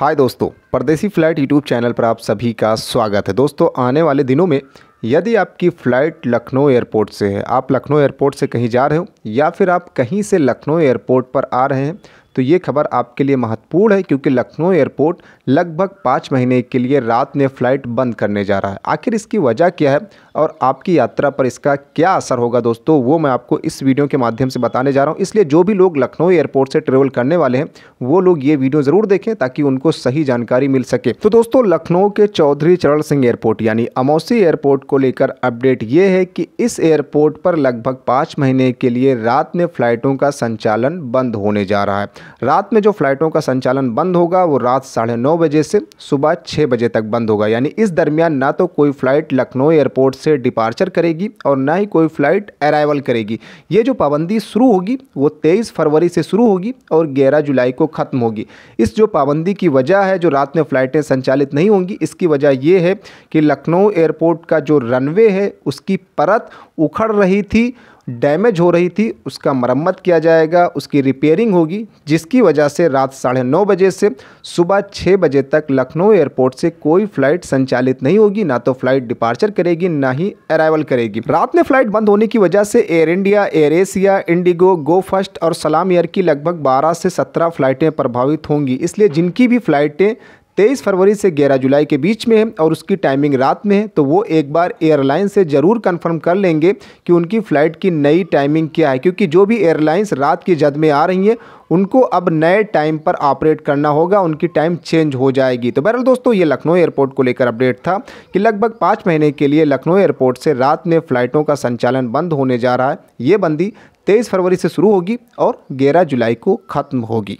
हाय दोस्तों परदेसी flight YouTube channel पर आप सभी का स्वागत है दोस्तों आने वाले दिनों में यदि आपकी फ़्लाइट लखनऊ एयरपोर्ट से है आप लखनऊ एयरपोर्ट से कहीं जा रहे हो या फिर आप कहीं से लखनऊ एयरपोर्ट पर आ रहे हैं तो ये खबर आपके लिए महत्वपूर्ण है क्योंकि लखनऊ एयरपोर्ट लगभग पाँच महीने के लिए रात में फ़्लाइट बंद करने जा रहा है आखिर इसकी वजह क्या है और आपकी यात्रा पर इसका क्या असर होगा दोस्तों वो मैं आपको इस वीडियो के माध्यम से बताने जा रहा हूँ इसलिए जो भी लोग लखनऊ एयरपोर्ट से ट्रेवल करने वाले हैं वो लोग ये वीडियो ज़रूर देखें ताकि उनको सही जानकारी मिल सके तो दोस्तों लखनऊ के चौधरी चरण सिंह एयरपोर्ट यानी अमौसी एयरपोर्ट को लेकर अपडेट ये है कि इस एयरपोर्ट पर लगभग पाँच महीने के लिए रात में फ़्लाइटों का संचालन बंद होने जा रहा है रात में जो फ़्लाइटों का संचालन बंद होगा वो रात साढ़े नौ बजे से सुबह छः बजे तक बंद होगा यानी इस दरमियान ना तो कोई फ़्लाइट लखनऊ एयरपोर्ट से डिपार्चर करेगी और ना ही कोई फ़्लाइट अराइवल करेगी ये जो पाबंदी शुरू होगी वो तेईस फरवरी से शुरू होगी और ग्यारह जुलाई को ख़त्म होगी इस जो पाबंदी की वजह है जो रात में फ़्लाइटें संचालित नहीं होंगी इसकी वजह यह है कि लखनऊ एयरपोर्ट का जो रनवे है उसकी परत उखड़ रही थी डैमेज हो रही थी उसका मरम्मत किया जाएगा उसकी रिपेयरिंग होगी जिसकी वजह से रात साढ़े नौ बजे से सुबह छः बजे तक लखनऊ एयरपोर्ट से कोई फ्लाइट संचालित नहीं होगी ना तो फ्लाइट डिपार्चर करेगी ना ही अराइवल करेगी रात में फ्लाइट बंद होने की वजह से Air India Air Asia IndiGo Go First और सलाम एयर की लगभग बारह से सत्रह फ्लाइटें प्रभावित होंगी इसलिए जिनकी भी फ्लाइटें तेईस फरवरी से ग्यारह जुलाई के बीच में है और उसकी टाइमिंग रात में है तो वो एक बार एयरलाइन से ज़रूर कंफर्म कर लेंगे कि उनकी फ़्लाइट की नई टाइमिंग क्या है क्योंकि जो भी एयरलाइंस रात की जद में आ रही हैं उनको अब नए टाइम पर ऑपरेट करना होगा उनकी टाइम चेंज हो जाएगी तो बहरहाल दोस्तों ये लखनऊ एयरपोर्ट को लेकर अपडेट था कि लगभग पाँच महीने के लिए लखनऊ एयरपोर्ट से रात में फ़्लाइटों का संचालन बंद होने जा रहा है ये बंदी तेईस फरवरी से शुरू होगी और ग्यारह जुलाई को ख़त्म होगी